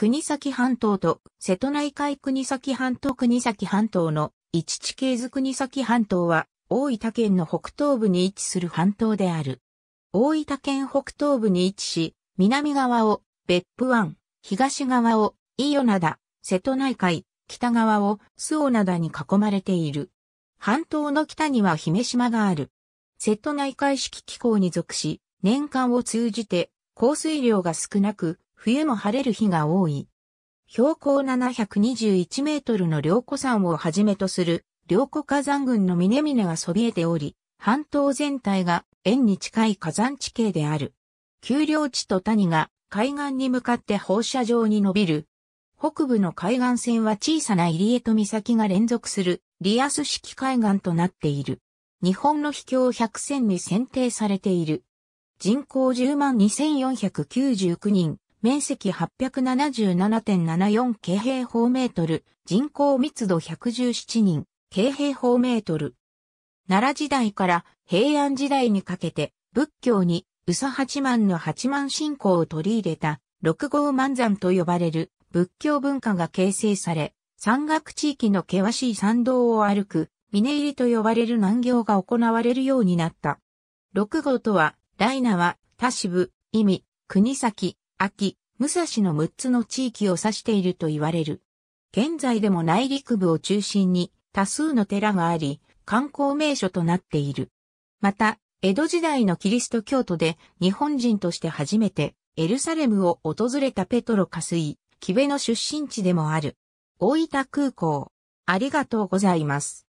国崎半島と瀬戸内海国崎半島国崎半島の一地形図国崎半島は大分県の北東部に位置する半島である。大分県北東部に位置し、南側を別府湾、東側を伊予灘、瀬戸内海、北側を周防灘に囲まれている。半島の北には姫島がある。瀬戸内海式気候に属し、年間を通じて降水量が少なく、冬も晴れる日が多い。標高721メートルの両湖山をはじめとする両湖火山群の峰々がそびえており、半島全体が円に近い火山地形である。丘陵地と谷が海岸に向かって放射状に伸びる。北部の海岸線は小さな入江と岬が連続するリアス式海岸となっている。日本の秘境100選に選定されている。人口10万2499人、面積877.74京平方メートル、人口密度117人、京平方メートル。奈良時代から平安時代にかけて仏教に宇佐八幡の八幡信仰を取り入れた六号万山と呼ばれる仏教文化が形成され、山岳地域の険しい山道を歩く峰入りと呼ばれる難行が行われるようになった。六号とは、大名は、田支部、意味、国崎、秋、武蔵の6つの地域を指していると言われる。現在でも内陸部を中心に多数の寺があり、観光名所となっている。また、江戸時代のキリスト教徒で日本人として初めてエルサレムを訪れたペトロカスイ、キベの出身地でもある。大分空港。ありがとうございます。